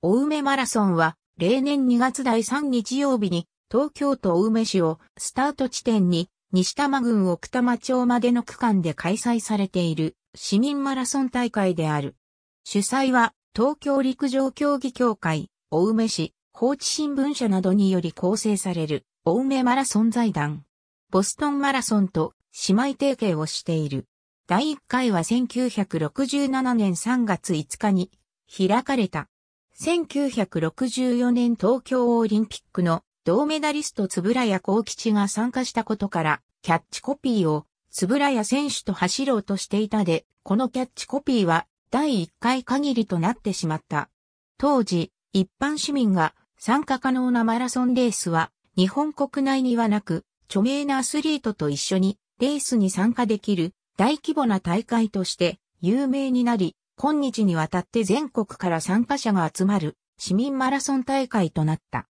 青梅マラソンは、例年2月第3日曜日に、東京都青梅市をスタート地点に、西多摩郡奥多摩町までの区間で開催されている市民マラソン大会である。主催は東京陸上競技協会、青梅市、放置新聞社などにより構成される青梅マラソン財団。ボストンマラソンと姉妹提携をしている。第1回は1967年3月5日に開かれた。1964年東京オリンピックの銅メダリスト村谷幸吉が参加したことから、キャッチコピーを村谷選手と走ろうとしていたで、このキャッチコピーは第1回限りとなってしまった。当時、一般市民が参加可能なマラソンレースは日本国内にはなく、著名なアスリートと一緒にレースに参加できる大規模な大会として有名になり、今日にわたって全国から参加者が集まる市民マラソン大会となった。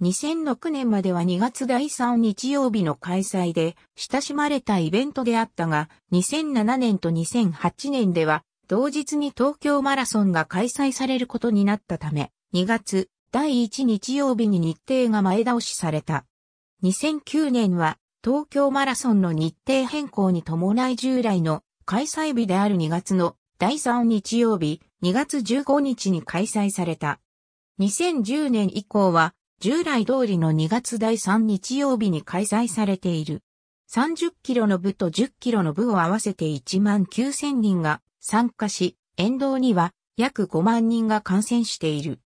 2006年までは2月第3日曜日の開催で親しまれたイベントであったが、2007年と2008年では同日に東京マラソンが開催されることになったため、2月第1日曜日に日程が前倒しされた。2009年は東京マラソンの日程変更に伴い従来の開催日である2月の第3日曜日2月15日に開催された。2010年以降は従来通りの2月第3日曜日に開催されている。30キロの部と10キロの部を合わせて1万9000人が参加し、沿道には約5万人が感染している。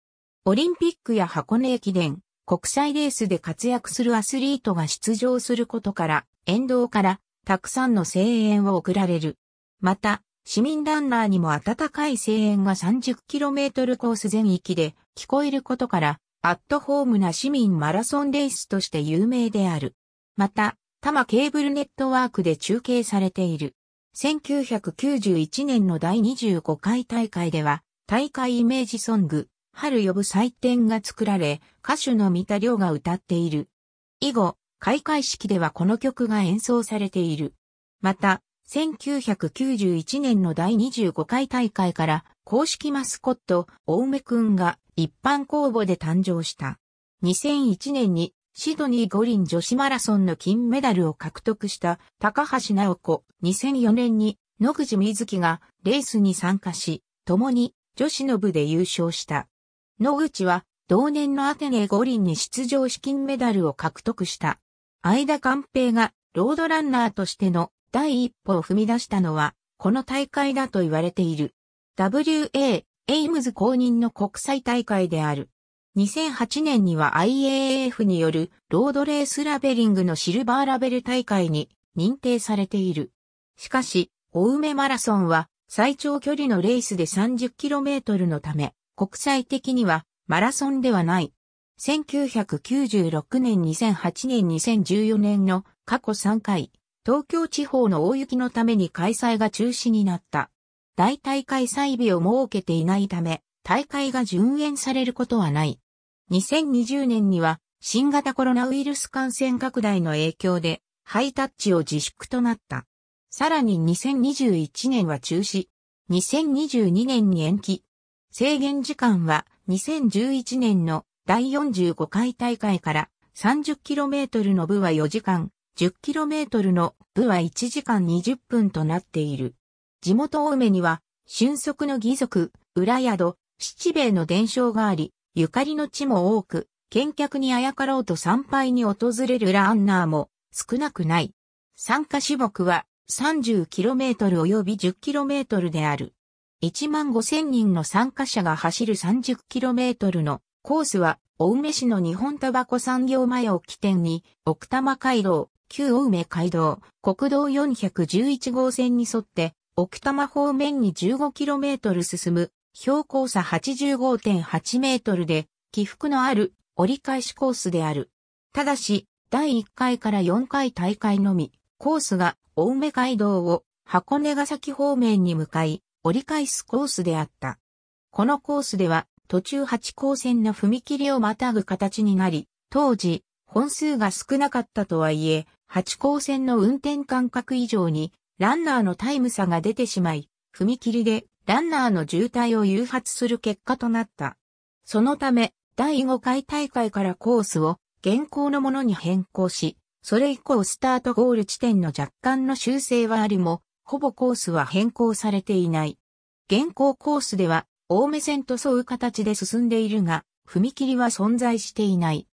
オリンピックや箱根駅伝、国際レースで活躍するアスリートが出場することから、沿道からたくさんの声援を送られる。また、市民ランナーにも温かい声援が 30km コース全域で聞こえることから、アットホームな市民マラソンレースとして有名である。また、多摩ケーブルネットワークで中継されている。1991年の第25回大会では、大会イメージソング、春呼ぶ祭典が作られ、歌手の三田亮が歌っている。以後、開会式ではこの曲が演奏されている。また、1991年の第25回大会から公式マスコット、青梅くんが一般公募で誕生した。2001年にシドニー五輪女子マラソンの金メダルを獲得した高橋直子。2004年に野口瑞希がレースに参加し、共に女子の部で優勝した。野口は同年のアテネ五輪に出場し金メダルを獲得した。相田寛平がロードランナーとしての第一歩を踏み出したのは、この大会だと言われている。WA、エイムズ公認の国際大会である。2008年には IAAF によるロードレースラベリングのシルバーラベル大会に認定されている。しかし、青梅マラソンは最長距離のレースで 30km のため、国際的にはマラソンではない。1996年、2008年、2014年の過去3回、東京地方の大雪のために開催が中止になった。大大会催日を設けていないため、大会が順延されることはない。2020年には、新型コロナウイルス感染拡大の影響で、ハイタッチを自粛となった。さらに2021年は中止。2022年に延期。制限時間は2011年の第45回大会から 30km の部は4時間、10km の部は1時間20分となっている。地元青梅には、俊足の義族、裏宿、七兵衛の伝承があり、ゆかりの地も多く、見客にあやかろうと参拝に訪れるランナーも少なくない。参加種目は 30km 及び 10km である。1万5000人の参加者が走る 30km のコースは、青梅市の日本タバコ産業前を起点に、奥多摩街道、旧青梅街道、国道411号線に沿って、奥多摩方面に 15km 進む、標高差85.8メートルで、起伏のある折り返しコースである。ただし、第1回から4回大会のみ、コースが青梅街道を箱根ヶ崎方面に向かい、折り返すコースであった。このコースでは、途中8号線の踏切をまたぐ形になり、当時、本数が少なかったとはいえ、八高線の運転間隔以上にランナーのタイム差が出てしまい、踏切でランナーの渋滞を誘発する結果となった。そのため、第5回大会からコースを現行のものに変更し、それ以降スタートゴール地点の若干の修正はありも、ほぼコースは変更されていない。現行コースでは、大目線と沿う形で進んでいるが、踏切は存在していない。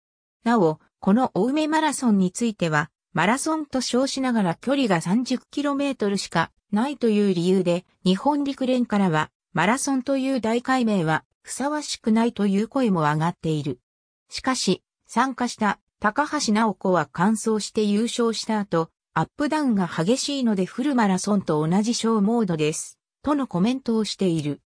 なお、この大梅マラソンについては、マラソンと称しながら距離が 30km しかないという理由で、日本陸連からは、マラソンという大改名はふさわしくないという声も上がっている。しかし、参加した高橋直子は完走して優勝した後、アップダウンが激しいのでフルマラソンと同じ小モードです。とのコメントをしている。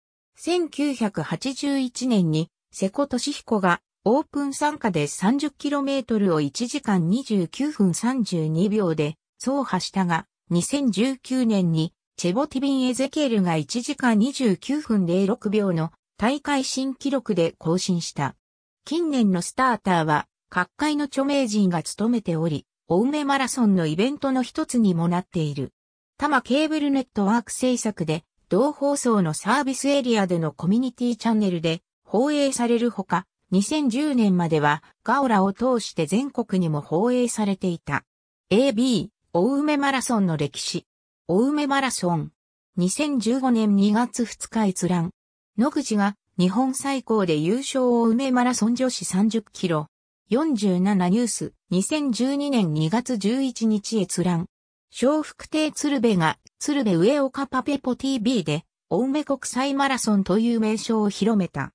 1981年に瀬古利彦がオープン参加で 30km を1時間29分32秒で走破したが、2019年にチェボティビン・エゼケールが1時間29分06秒の大会新記録で更新した。近年のスターターは各界の著名人が務めており、青梅マラソンのイベントの一つにもなっている。多摩ケーブルネットワーク制作で同放送のサービスエリアでのコミュニティチャンネルで放映されるほか、2010年まではガオラを通して全国にも放映されていた。AB、大梅マラソンの歴史。大梅マラソン。2015年2月2日閲覧。野口が日本最高で優勝大梅マラソン女子30キロ。47ニュース。2012年2月11日閲覧。小福亭鶴瓶が鶴瓶上岡パペポ TV で、大梅国際マラソンという名称を広めた。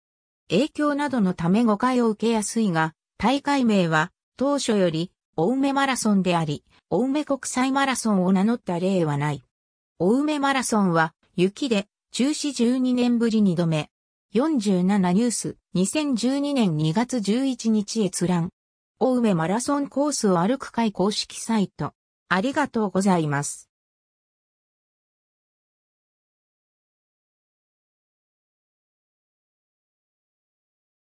影響などのため誤解を受けやすいが、大会名は当初より青梅マラソンであり、青梅国際マラソンを名乗った例はない。青梅マラソンは雪で中止12年ぶり2度目。47ニュース2012年2月11日閲覧。青梅マラソンコースを歩く会公式サイト。ありがとうございます。